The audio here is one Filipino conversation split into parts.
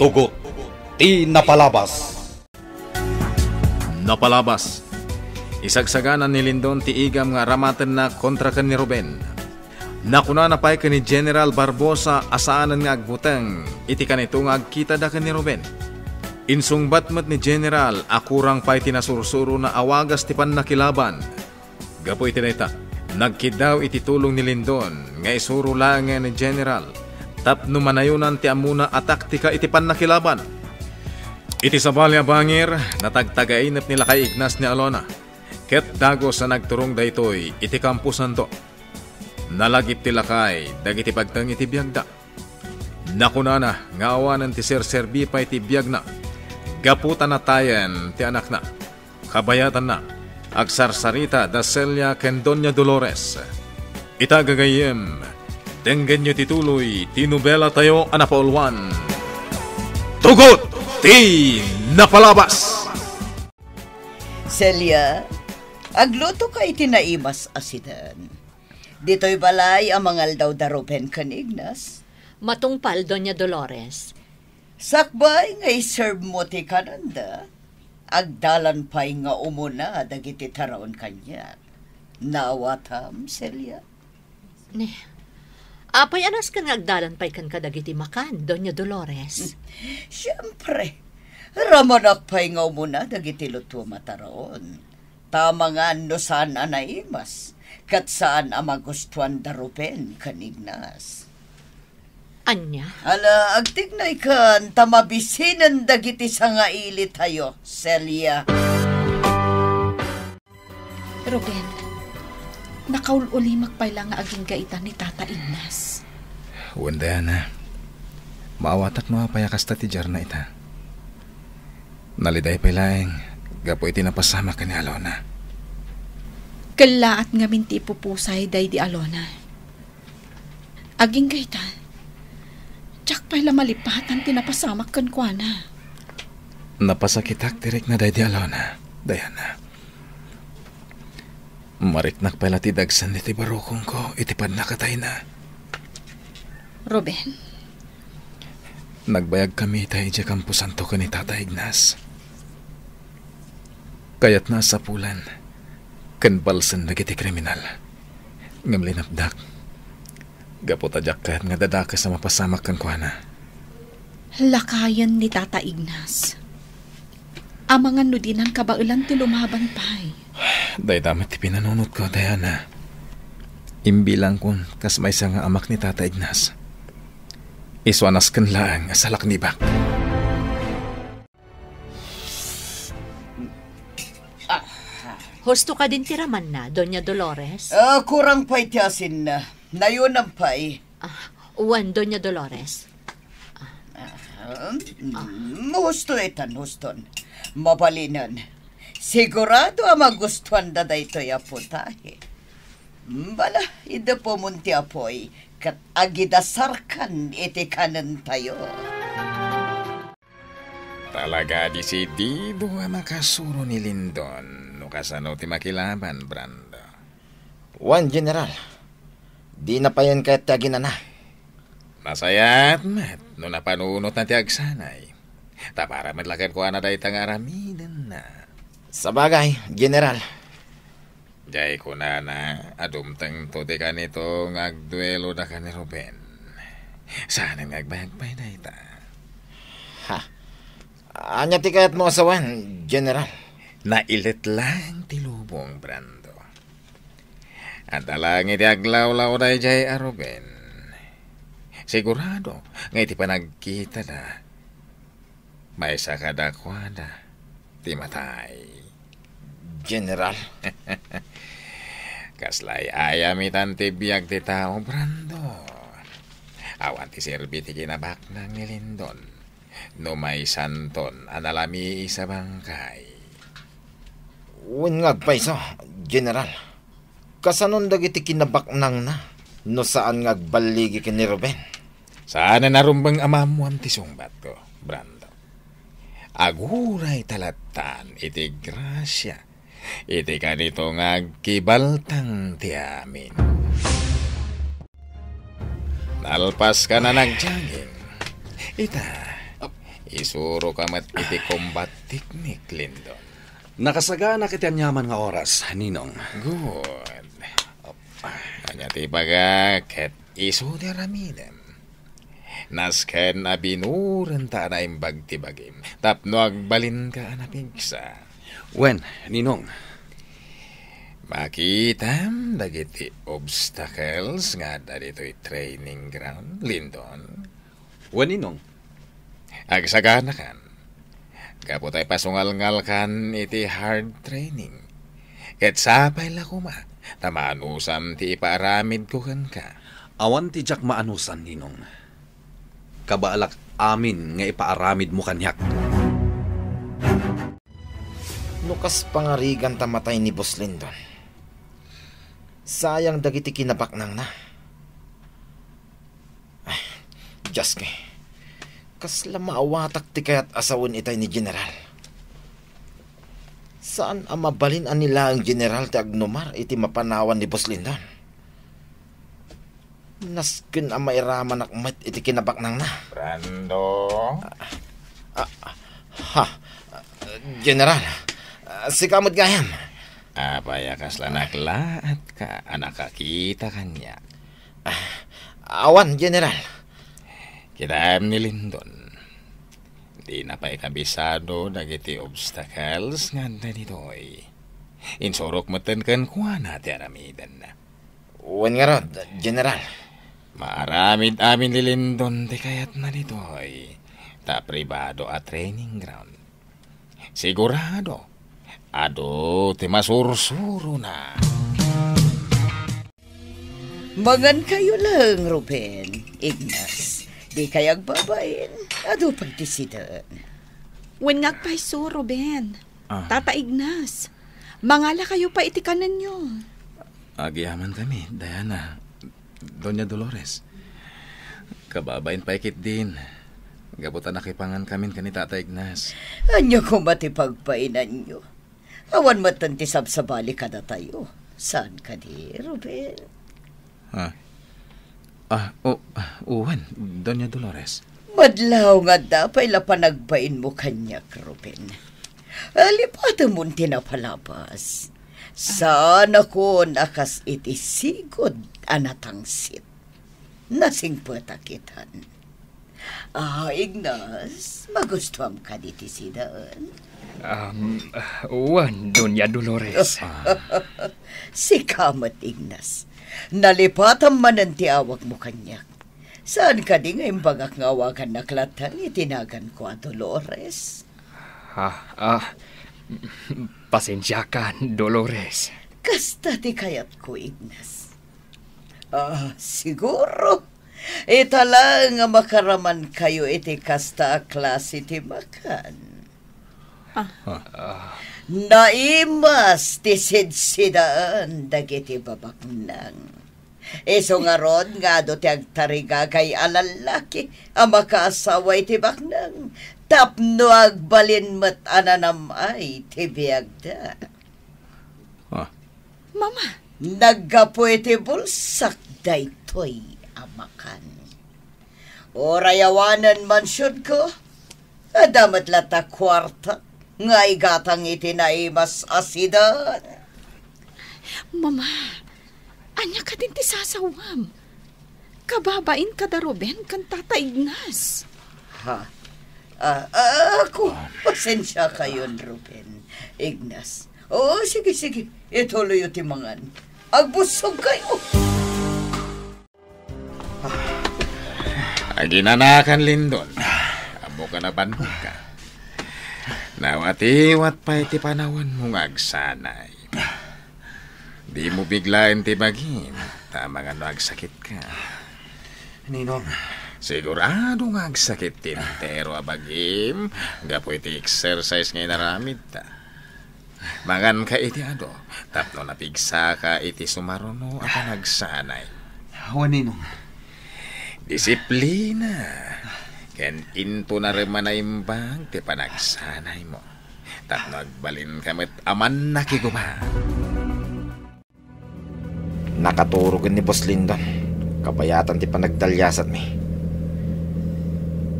Tugot. Ti napalabas. Napalabas. Isagsaganan ni Lindon ti igam nga ramaten na kontra kan ni Ruben. Nakuna na pay ni General Barbosa asaanan nga agbuteng iti kanito nga agkita da kan ni Ruben. Insungbat mat ni General akurang pay tinasursuro na awagas ti pannakilaban. Gapo iti nagkid nagkidaw iti tulong ni Lindon nga isuro lang ni General Tap no manayunan ti amuna a taktika iti pannakilaban. Iti sabalya bangir, natagtagainap nila kay Ignas ni Alona. Ket dagos na nagturong daytoy, iti kampus nanto. Nalagip ti lakay, dagiti pagtang iti biyagda. Nakunana, nga awanan ti Sir Serbi pa iti biyag na. Gaputan na tayan ti anak na. Kabayatan na. Agsarsarita da Celia Kendonya Dolores. Itagagayem, Tenggen nyo tituloy, tinubela tayo anapaulwan. Tugot! Ti napalabas! Celia, agluto ka itinaimas asidan. Dito'y balay ang mga daropen darupen kanignas. Matungpal, Doña Dolores. Sakbay nga serve mo ti kananda. Agdalan pa'y nga umuna dagiti taraon kanya. Nawatam, Celia. Ne, Apoy anas kan agdalan pa'y kan kadagiti makan, Doña Dolores. Siyempre. Ramanak pa'y nga mo na dagiti luto mataroon. Tama nga no saan anaimas, kat saan amagustuan darupen kanignas. Anya? Ala, agtignay kan, tamabisinan dagiti sa nga ilit tayo, Celia. Ruben, Nakaululi magpayla nga aging gaitan ni Tata Ignas. Wanda yan ha. Maawatak no payakas ta ti Jarna ita. Naliday paylaeng gapo iti napasama ka ni Alona. Kalaat nga minti pupusay day di Alona. Aging gaita. Tsak payla malipat ang tinapasamak kan kuana. Napasakitak direk na day di Alona, Diana. Mariknak pala ti dagsan iti barukong ko, itipad nakatay na. Ruben. Nagbayag kami tayo di kampusanto ko ni Tata Ignas. Kaya't nasa pulan, kanbalsan na iti kriminal. Ngamlinapdak, gapot adyak ka nga dadakas na mapasamak kan kuana. Lakayan ni Tata Ignas. Amangan no din ang kabailan ti lumaban pa'y. Eh? Day damat ti pinanunot ko, Diana. Imbilang kun kas may nga amak ni Tata Ignas. Iswanas kan lang asalak ni Bak. Ah, husto ka din tiraman na, Doña Dolores. Ah, kurang pa'y ti asin na. Nayon ang pa'y. Ah, uwan, Doña Dolores. Ah. Ah, um, ah. Huston itan, huston. Mabalinan. Sigurado ang magustuhan da da ito yaputahe. Bala, ida po munti apoy, kat agidasarkan iti kanan tayo. Talaga di si Dido ang makasuro ni Lindon, no kasano ti makilaban, Brando. Juan General, di na pa yan kaya't na. Masaya at mat, no napanunot na ti agsanay. Ta para madlakan ko na day tangaramidan na. Sabagay, General. Jai ko na na adumtang tote ka nito ngagduelo na ka ni Ruben. Sana ngagbagbay na ita. Ha? Anya tikat mo asawan, General? Nailit lang tilubong, Brando. At alangit aglaw-law na jay Ruben. Sigurado, ngayon ti panagkita na may sakadakwada. Ti matay. General? Kaslay ayamitan ti biyag ti tao, Brando. Awan ti serbi ti kinabak ng nilindon. No may santon, analami isa bangkay. Wen nga paiso, General. Kasanon dagiti kinabak nang na. No saan nga baligi ka ni Ruben? Saan na narumbang amam ti ang tisungbat ko, Brando? aguray talatan iti grasya iti kanito nga kibaltang ti amin. Nalpas ka na nagjagin. Ita, isuro ka mat iti combat technique, Lindon. Nakasagana kita nyaman nga oras, Ninong. Good. Agati baga ket iso de ramidem. Nasken na binuran ta na imbag tibagim. Tapno agbalin ka na pigsa. Wen, ninong. Makitam dagiti obstacles nga dito'y training ground, Lindon. Wen, ninong. Agsagana kan. Kapo tayo pasungal-ngal kan iti hard training. Ket sapay la kuma. Tamaanusan ti ipaaramid ko kan ka. Awan ti jak maanusan, ninong kabaalak amin nga ipaaramid mo kanyak. Nukas pangarigan tamatay ni Boss Lindon. Sayang dagiti kinapak nang na. Ay, ah, Diyos kay. Kasla maawatak ti kaya't asawin itay ni General. Saan ang mabalin anila ang General ti Agnomar iti mapanawan ni Boss Lindon? Nasken ang mairaman ak mat iti kinabak nang na. Brando? Ah, ah, ha, General, ah, si kamot gayam. Apaya kas lanakla at ka kita kanya. Ah, awan, General. Kinaam ni Lindon. Di na pa ikabisado dagiti obstacles nga ditoy. Insorok matan kan kuha na ti aramidan na. Uwan nga rod, General. Maramid amin lilindon di kaya't narito ay ta pribado a training ground. Sigurado, ado ti masursuro na. Magan kayo lang, Ruben, Ignas. Di kayag babain, ado pagtisidan. When ngak pa iso, Ruben. Ah. Tata Ignas, mangala kayo pa itikanan nyo. Agyaman kami, Diana. Doña Dolores. Kababain paikit din. Gabutan nakipangan kamin kani Tata Ignas. Anyo ko matipagpainan nyo. Awan matantisab sa bali ka na tayo. Saan ka ni, Ruben? Ha? Ah, oh, uwan, Doña Dolores. Madlaw nga da, la panagpain mo kanya, Ruben. Alipatan mo tinapalabas. Sana ko nakas itisigod anatangsit. Nasing patakitan. Ah, Ignas, magustuhan ka diti si Daan. Um, uwan, uh, Dolores. ah. si Kamat, Ignas. Nalipatan man ang tiawag mo kanyak. Saan ka di nga imbagak nga wakan na klatan itinagan ko a ah, Dolores? Ah, ah, pasensya ka, Dolores. Kasta ti kayat ko, Ignas. Ah, siguro. Itala nga makaraman kayo iti kasta klase ti makan. Ah. ah. Naimas ti sidsidaan dagiti babak nang. Iso e nga rod nga do ti agtariga kay alalaki a makaasawa iti baknang. Tapno agbalin mat ananamay ti biagda. Ah. Mama, naggapuete bulsak daytoy amakan. Orayawanan man syud ko, adamat lata kwarta, nga igatang itinaimas asidan. Mama, anya ka din ti sasawam. Kababain ka da Ruben kan Tata Ignas. Ha? Uh, uh, ako, pasensya kayon, Ruben. Ignas. Oo, oh, sige, sige. Ituloy yung timangan. Agbusog kayo! Ah, Aginanakan, Lindon. Abo ka na bandog ka. Nawatiwat pa iti panawan mong agsanay. Di mo biglain ti bagin. Tama nga no agsakit ka. Ninong. Sigurado nga agsakit tintero abagim. Gapo iti exercise ngayon naramid ta. Mangan ka iti ano, tapno na pigsa ka iti sumaruno at nagsanay. Wani nung. Disiplina. Ken into na rin manaimbang ti panagsanay mo. Tapno agbalin kamit aman na kiguma. Nakaturog ni Boss Lindon. Kabayatan ti panagdalyasat mi.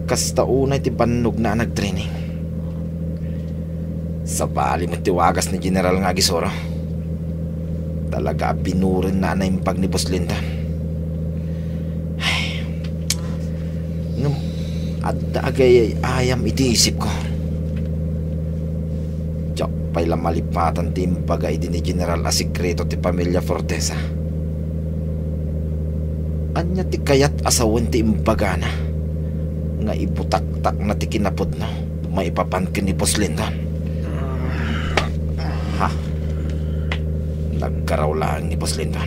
Kasta unay ti bannog na nagtraining sa palim at ni General Ngagisoro, talaga binurin na na yung pag ni Boss Lindan. Ay, ngam, ano, at dagay ay ayam itiisip ko. Tsak pa'y lamalipatan timbaga din ni General Asikreto ti Pamilya Fortesa. Anya ti kayat asawin ti imbagana nga ibutaktak na ti kinapod no maipapankin ni Boss Lindan. Nagkarawlaan ni Boss Linton.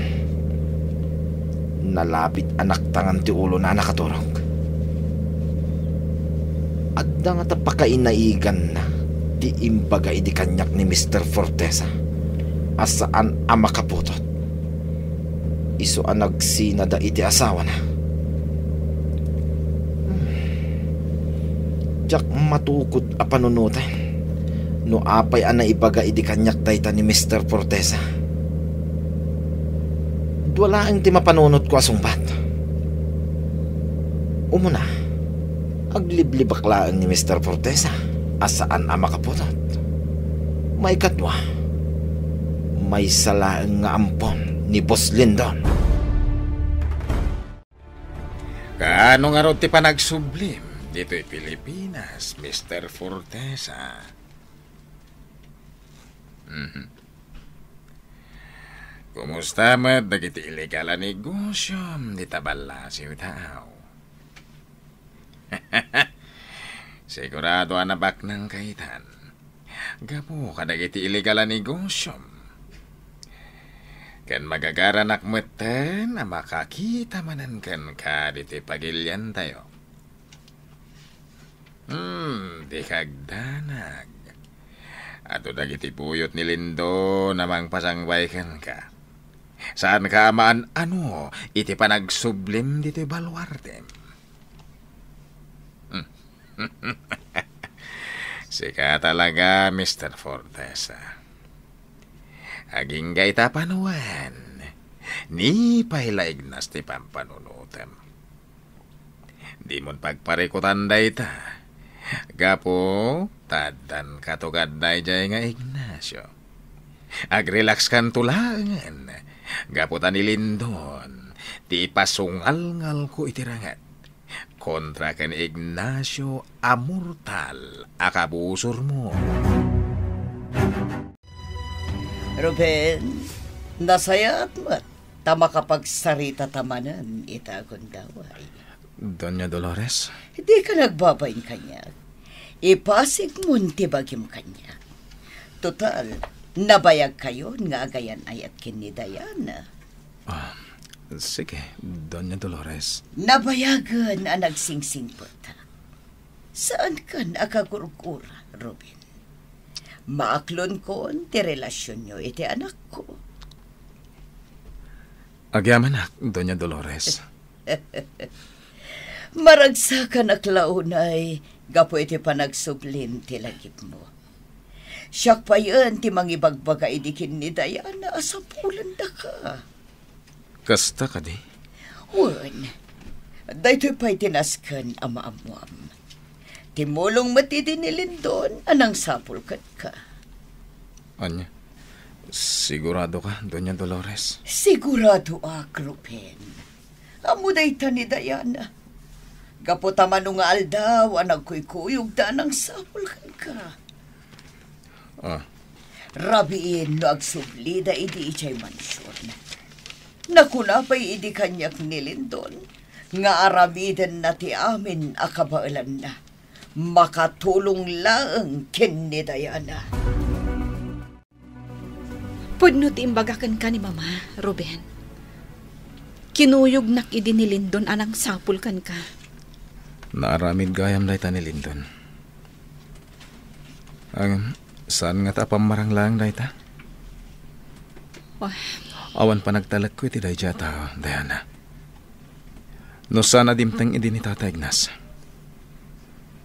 Nalapit anak tangan ti ulo na nakaturok. Adda nga tapakainaigan na ti imbaga di kanyak ni Mr. Fortesa asaan ama kaputot. Iso ang nagsina da iti asawa na. Jack hmm. matukod a panunutan. No apay ana ibaga idi kanyak dayta ni Mr. Fortesa wala ang ti mapanunot ko asungbat. Umuna, agliblibaklaan ni Mr. Fortesa asaan ang makapunot. May katwa, may salaan nga ampon ni Boss Lindon. Kaano nga ti panagsublim dito'y Pilipinas, Mr. Fortesa? Mm-hmm. Kumusta mat dagiti ilegal na negosyo di tabala si tao. Sigurado anabak ng kaitan. Gapo ka dagiti ilegal na negosyo. Kan magagaranak meten na makakita manan kan ka diti pagilyan tayo. Hmm, di kagdanag. Ato dagiti buyot ni Lindo namang pasangbaykan ka. Saan ka man ano, iti panagsublim dito baluardem. Sika talaga, Mr. Fortesa. Aging gay tapanuan, ni pailaignas ti pampanunutem. Di mo pagparikutan da ita. Gapo, tadan katugad na jay nga Ignacio. Agrelax kan tulangan Gaputan ni Lindon, ti pasungal-ngal ko itirangat. Kontra kan Ignacio Amortal, akabusor mo. Ruben, nasaya at mat. Tama kapag sarita tamanan, itagon daway. Doña Dolores? Hindi ka nagbabayin kanya. Ipasig munti bagim kanya. Total, Nabayag kayo nga gayan ay at kinidayan. Ah, sige, Doña Dolores. Nabayagan ang ah, nagsingsing punta. Saan ka nakagurgura, Robin? Maaklon ko ang ti relasyon nyo iti anak ko. Agyaman Doña Dolores. Maragsakan aklaunay, gapo iti panagsublim ti lagip mo. Siyak pa yan, ti mangibagbaga idikin ni Diana, asapulan da ka. Kasta ka di? Wan, dahito pa'y tinaskan ama-amuam. Timulong matidinilin doon, anang sapulkat ka. Anya, sigurado ka, Doña Dolores? Sigurado ak, ah, Rupen. Amo dayta ni Diana. Gapo tamano nga aldaw, anag kuy-kuyog da nang sapulkan ka. Ah. Rabiin no agsublida idi ichay mansyon. Nakunapay idi kanyak nilindon. Nga aramiden na ti amin akabailan na. Makatulong lang kinidayana. Pudno ti imbagakan ka ni Mama, Ruben. Kinuyog nak idi ni Lindon anang sapulkan ka. Naaramid gayam na ita ni Lindon. Ang Saan nga ta pamarang lang, dayta? Oh. Awan pa nagtalag ko iti dayta, ta, Diana. No sana dimtang idi ni Tata Ignas.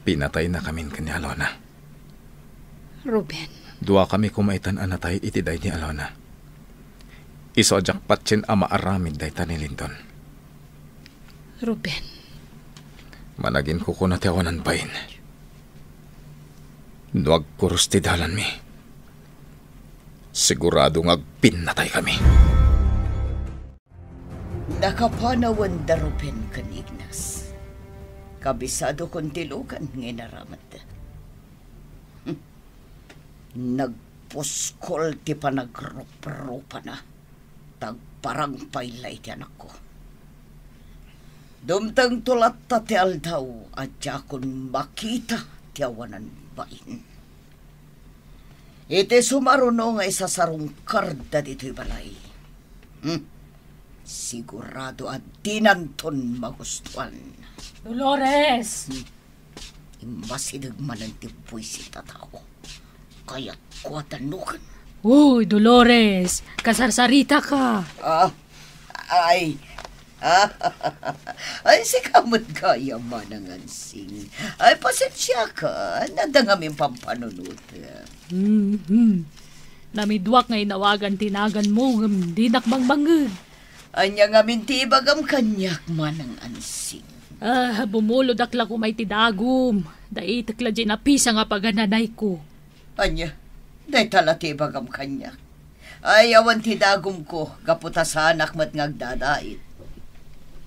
Pinatay na kamin ni Alona. Ruben. Dua kami kumaitan anatay iti day ni Alona. Iso ajak patsin ama aramid dayta ni Linton. Ruben. Managin ko ko na tiawanan pain. Ruben. Huwag kurstidalan mi. Sigurado pinatay kami. Nakapanawan darupen kan Ignas. Kabisado kon tilukan nginaramat. Hm. Nagpuskol ti panagrup-rupa na. Tagparang pailay ti anak ko. Dumtang tulat ta ti aldaw at makita ti awanan bain. Iti sumaruno nga isasarong karda dito'y balay. Hmm. Sigurado at dinanton magustuhan. Dolores! Hmm. Imasinagman ang tibuy si tatao. Kaya't kwatanukan. Uy, Dolores! Kasarsarita ka! Ah, ay, Ay, si kamot kaya manangan sing. Ay, pasensya ka. Nadangamin pampanunod. Mm-hmm. Namidwak nga inawagan tinagan mo, di nakbangbangag. Anya nga mintibag ang kanyak manang ansing. Ah, bumulod akla ko may tidagom. Dahil takla dyan napisa nga pagananay ko. Anya, dahil talatibag ang kanyak. Ay, awan tidagom ko, kaputa sa anak matngagdadait.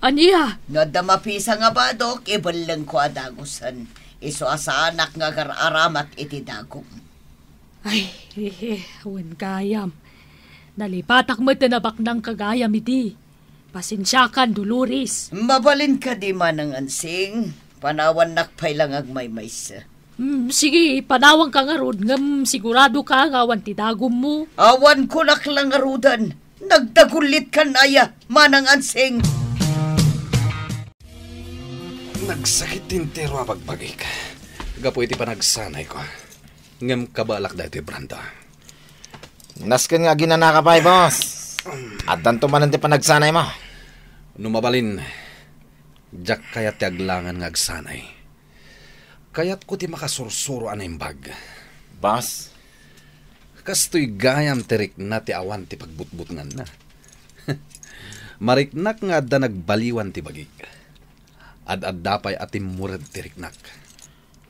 Aniya? Nadama pisa nga ba, Dok? Ibalang ko adagusan. Iso asa anak nga gararamat iti dagom. Ay, awan kayam. Nalipatak mo tinabak ng kagayam iti. Pasinsyakan, Dolores. Mabalin ka di man ang ansing. Panawan nakpay lang ang may maysa. Mm, sige, panawang ka nga rod. Ngam, sigurado ka nga awan tidagom mo. Awan ko na lang Nagdagulit ka naya, manang ansing. Nagsakit din tero apagbagik. Gapo iti panagsanay ko. Ngem kabalak dati branda. Nasken nga ginanaka pa, eh, boss. At danto man ti panagsanay mo. Numabalin, ano, jak kayat aglangan nga agsanay. Kayat ko ti makasursuro animbag. Boss? Kastoy gayam terik na ti awan ti pagbutbutngan na. Mariknak nga da nagbaliwan ti bagik ad-addapay atim murad tiriknak.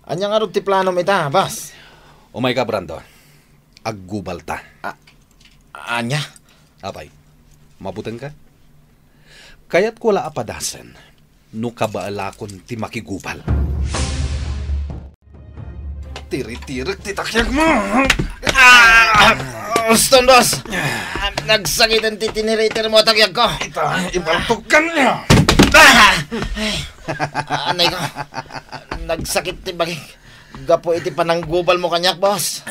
Anyang arog ti plano ita, bas? Umay ka, Brando. Aggubal ta. A- anya? Apay, mabutan ka? Kaya't kula apadasan, no kabaalakon ti makigubal. Tiri-tirik titakyag mo! Ah! Austin, boss! Ah, Nagsakit ang titinirator mo takyag ko! Ita, ibaltog ka niya! Ah! Ay. Anay ah, ko, nagsakit ti bagay. Gapo iti pananggubal mo kanyak, boss.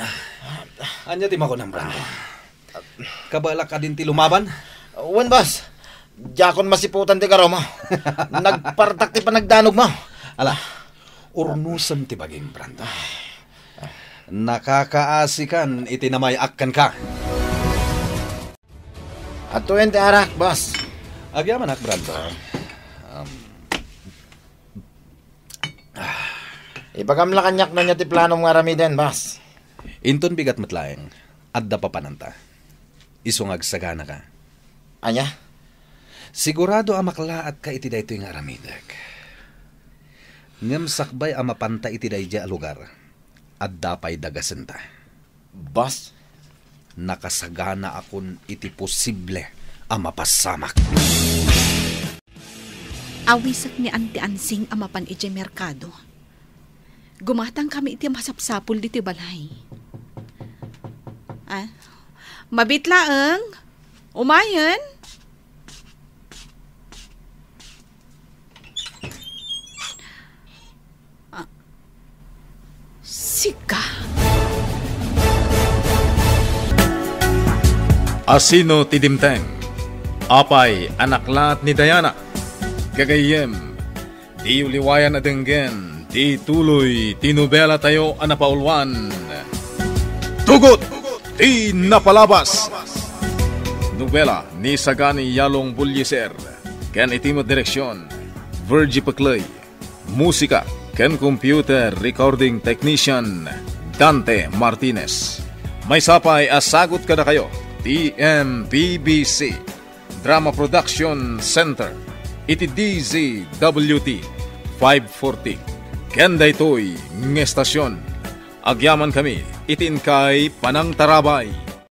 Anya ti mako ng brando. Kabala ka din ti lumaban? Wen, boss. Jakon masiputan ti karo mo. Nagpartak ti panagdanog mo. Ala, urnusan ti bagay, brando. Nakakaasikan iti akkan ka. At ti arak, boss. Agyaman ak, brando. Ibagam eh, lakanyak na niya ti plano nga ramiden, bas. Inton bigat matlaeng, adda pa pananta. Isungag sagana ka. Anya? Sigurado amakla at ka iti dayto nga aramidek. Ngam sakbay ang mapanta iti dayja lugar. Adda pa'y dagasenta. Bas? Nakasagana akon iti posible ang mapasamak. Awisak ni Anti Ansing amapan iti merkado Gumatang kami iti masapsapul diti balay. Ah, mabitlaang? Umayan? Ah, sika. Asino tidimteng, apay anak anaklat ni Diana, gagayem, di uliwayan na denggen, Di tuloy, tinubela tayo ang napaulwan. Tugot, di napalabas. Nubela ni Sagani Yalong Bulyeser. Ken itimo direksyon, Virgie Paclay. Musika, Ken Computer Recording Technician, Dante Martinez. May sapay asagot ka na kayo, TMPBC, Drama Production Center, iti DZWT 540. Ken daytoy ng estasyon. Agyaman kami, itin kay Panang Tarabay.